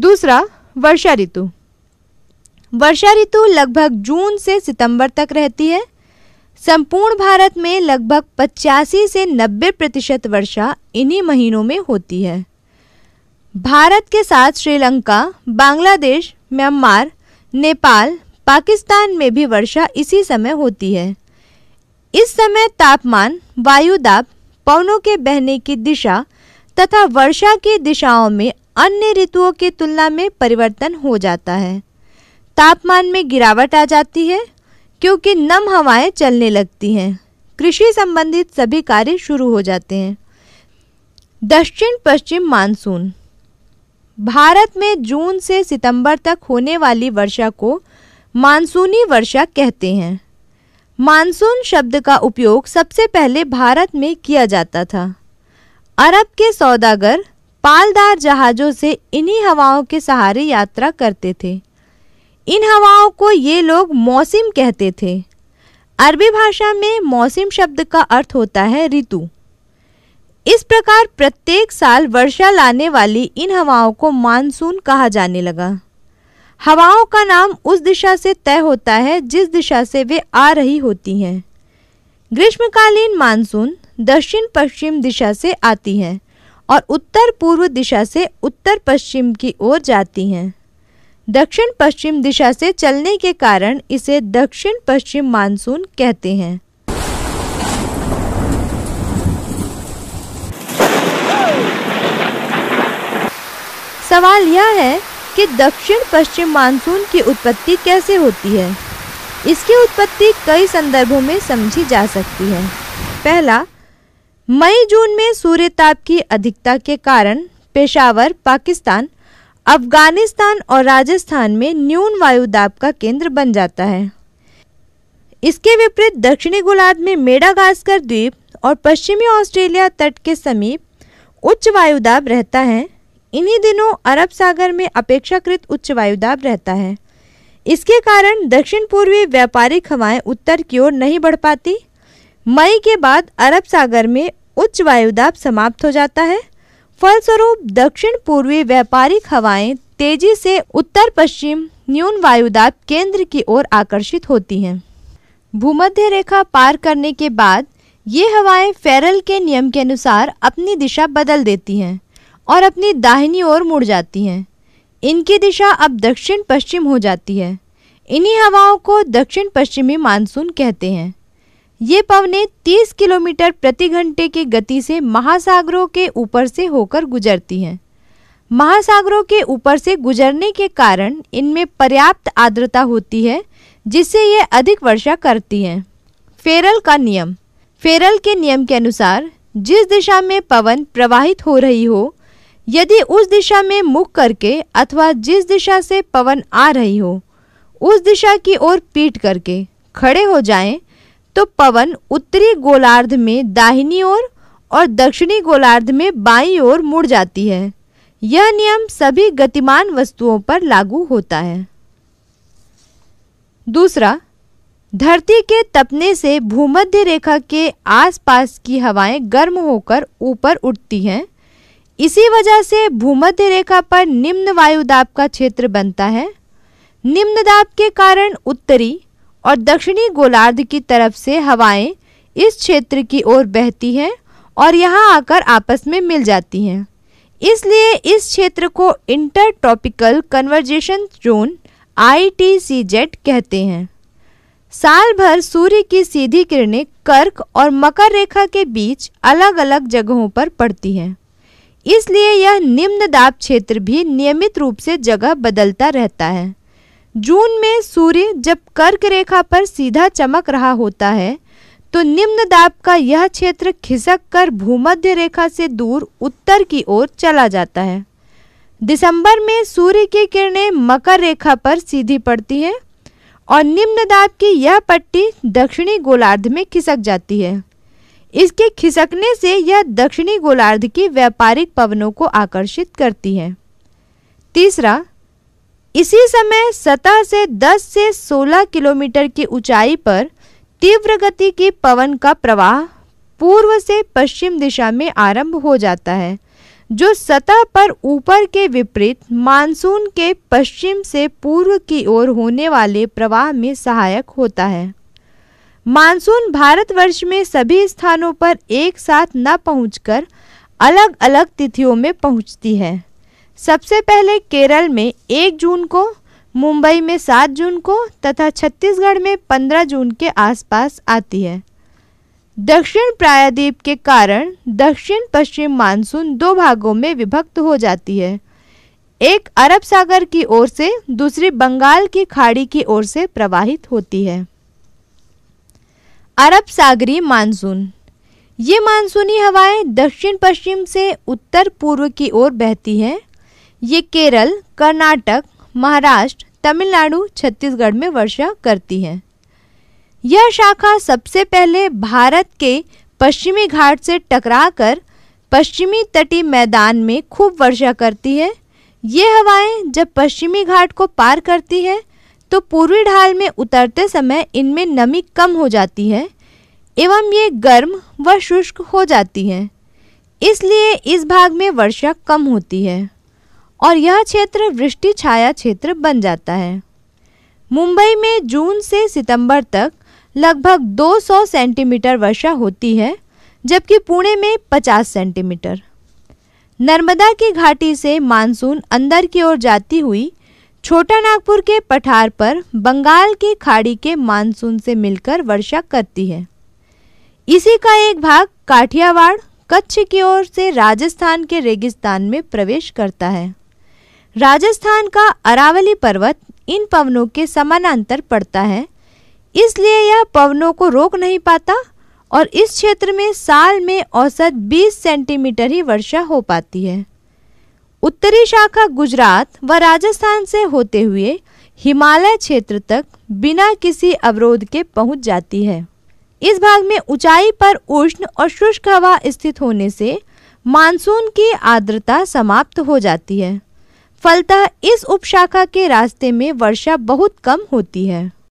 दूसरा वर्षा ऋतु वर्षा ऋतु लगभग जून से सितंबर तक रहती है संपूर्ण भारत में लगभग पचासी से नब्बे प्रतिशत वर्षा इन्हीं महीनों में होती है भारत के साथ श्रीलंका बांग्लादेश म्यांमार नेपाल पाकिस्तान में भी वर्षा इसी समय होती है इस समय तापमान वायुदाब पवनों के बहने की दिशा तथा वर्षा की दिशाओं में अन्य ऋतुओं की तुलना में परिवर्तन हो जाता है तापमान में गिरावट आ जाती है क्योंकि नम हवाएं चलने लगती हैं कृषि संबंधित सभी कार्य शुरू हो जाते हैं दक्षिण पश्चिम मानसून भारत में जून से सितंबर तक होने वाली वर्षा को मानसूनी वर्षा कहते हैं मानसून शब्द का उपयोग सबसे पहले भारत में किया जाता था अरब के सौदागर पालदार जहाज़ों से इन्हीं हवाओं के सहारे यात्रा करते थे इन हवाओं को ये लोग मौसम कहते थे अरबी भाषा में मौसम शब्द का अर्थ होता है ऋतु इस प्रकार प्रत्येक साल वर्षा लाने वाली इन हवाओं को मानसून कहा जाने लगा हवाओं का नाम उस दिशा से तय होता है जिस दिशा से वे आ रही होती हैं ग्रीष्मकालीन मानसून दक्षिण पश्चिम दिशा से आती हैं और उत्तर पूर्व दिशा से उत्तर पश्चिम की ओर जाती हैं दक्षिण पश्चिम दिशा से चलने के कारण इसे दक्षिण पश्चिम मानसून कहते हैं सवाल यह है कि दक्षिण पश्चिम मानसून की उत्पत्ति कैसे होती है इसकी उत्पत्ति कई संदर्भों में समझी जा सकती है पहला मई जून में सूर्य ताप की अधिकता के कारण पेशावर पाकिस्तान अफगानिस्तान और राजस्थान में न्यून वायु दाब का केंद्र बन जाता है इसके विपरीत दक्षिणी गोलार्ध में मेडागास्कर द्वीप और पश्चिमी ऑस्ट्रेलिया तट के समीप उच्च वायुदाब रहता है इन्हीं दिनों अरब सागर में अपेक्षाकृत उच्च वायुदाब रहता है इसके कारण दक्षिण पूर्वी व्यापारिक हवाएं उत्तर की ओर नहीं बढ़ पाती मई के बाद अरब सागर में उच्च वायुदाब समाप्त हो जाता है फलस्वरूप दक्षिण पूर्वी व्यापारिक हवाएं तेजी से उत्तर पश्चिम न्यून वायुदाब केंद्र की ओर आकर्षित होती हैं भूमध्य रेखा पार करने के बाद ये हवाएं फेरल के नियम के अनुसार अपनी दिशा बदल देती हैं और अपनी दाहिनी ओर मुड़ जाती हैं इनकी दिशा अब दक्षिण पश्चिम हो जाती है इन्हीं हवाओं को दक्षिण पश्चिमी मानसून कहते हैं ये पवने 30 किलोमीटर प्रति घंटे की गति से महासागरों के ऊपर से होकर गुजरती हैं महासागरों के ऊपर से गुजरने के कारण इनमें पर्याप्त आर्द्रता होती है जिससे ये अधिक वर्षा करती हैं फेरल का नियम फेरल के नियम के अनुसार जिस दिशा में पवन प्रवाहित हो रही हो यदि उस दिशा में मुख करके अथवा जिस दिशा से पवन आ रही हो उस दिशा की ओर पीट करके खड़े हो जाएं तो पवन उत्तरी गोलार्ध में दाहिनी ओर और, और दक्षिणी गोलार्ध में बाईं ओर मुड़ जाती है यह नियम सभी गतिमान वस्तुओं पर लागू होता है दूसरा धरती के तपने से भूमध्य रेखा के आसपास की हवाएं गर्म होकर ऊपर उठती हैं इसी वजह से भूमध्य रेखा पर निम्न वायुदाब का क्षेत्र बनता है निम्न दाब के कारण उत्तरी और दक्षिणी गोलार्ध की तरफ से हवाएं इस क्षेत्र की ओर बहती हैं और यहाँ आकर आपस में मिल जाती हैं इसलिए इस क्षेत्र को इंटर ट्रॉपिकल कन्वर्जेशन जोन आई कहते हैं साल भर सूर्य की सीधी किरणें कर्क और मकर रेखा के बीच अलग अलग जगहों पर पड़ती हैं इसलिए यह निम्न दाब क्षेत्र भी नियमित रूप से जगह बदलता रहता है जून में सूर्य जब कर्क रेखा पर सीधा चमक रहा होता है तो निम्न दाब का यह क्षेत्र खिसक कर भूमध्य रेखा से दूर उत्तर की ओर चला जाता है दिसंबर में सूर्य की किरणें मकर रेखा पर सीधी पड़ती हैं और निम्न दाब की यह पट्टी दक्षिणी गोलार्ध में खिसक जाती है इसके खिसकने से यह दक्षिणी गोलार्ध की व्यापारिक पवनों को आकर्षित करती है तीसरा इसी समय सतह से 10 से 16 किलोमीटर की ऊंचाई पर तीव्र गति की पवन का प्रवाह पूर्व से पश्चिम दिशा में आरंभ हो जाता है जो सतह पर ऊपर के विपरीत मानसून के पश्चिम से पूर्व की ओर होने वाले प्रवाह में सहायक होता है मानसून भारतवर्ष में सभी स्थानों पर एक साथ न पहुंचकर अलग अलग तिथियों में पहुंचती है सबसे पहले केरल में एक जून को मुंबई में सात जून को तथा छत्तीसगढ़ में पंद्रह जून के आसपास आती है दक्षिण प्रायद्वीप के कारण दक्षिण पश्चिम मानसून दो भागों में विभक्त हो जाती है एक अरब सागर की ओर से दूसरी बंगाल की खाड़ी की ओर से प्रवाहित होती है अरब सागरी मानसून ये मानसूनी हवाएं दक्षिण पश्चिम से उत्तर पूर्व की ओर बहती हैं ये केरल कर्नाटक महाराष्ट्र तमिलनाडु छत्तीसगढ़ में वर्षा करती है यह शाखा सबसे पहले भारत के पश्चिमी घाट से टकराकर पश्चिमी तटीय मैदान में खूब वर्षा करती है ये हवाएं जब पश्चिमी घाट को पार करती है तो पूर्वी ढाल में उतरते समय इनमें नमी कम हो जाती है एवं ये गर्म व शुष्क हो जाती हैं इसलिए इस भाग में वर्षा कम होती है और यह क्षेत्र वृष्टि छाया क्षेत्र बन जाता है मुंबई में जून से सितंबर तक लगभग 200 सेंटीमीटर वर्षा होती है जबकि पुणे में 50 सेंटीमीटर नर्मदा की घाटी से मानसून अंदर की ओर जाती हुई छोटा नागपुर के पठार पर बंगाल की खाड़ी के मानसून से मिलकर वर्षा करती है इसी का एक भाग काठियावाड़ कच्छ की ओर से राजस्थान के रेगिस्तान में प्रवेश करता है राजस्थान का अरावली पर्वत इन पवनों के समानांतर पड़ता है इसलिए यह पवनों को रोक नहीं पाता और इस क्षेत्र में साल में औसत 20 सेंटीमीटर ही वर्षा हो पाती है उत्तरी शाखा गुजरात व राजस्थान से होते हुए हिमालय क्षेत्र तक बिना किसी अवरोध के पहुंच जाती है इस भाग में ऊंचाई पर उष्ण और शुष्क हवा स्थित होने से मानसून की आर्द्रता समाप्त हो जाती है फलतः इस उपशाखा के रास्ते में वर्षा बहुत कम होती है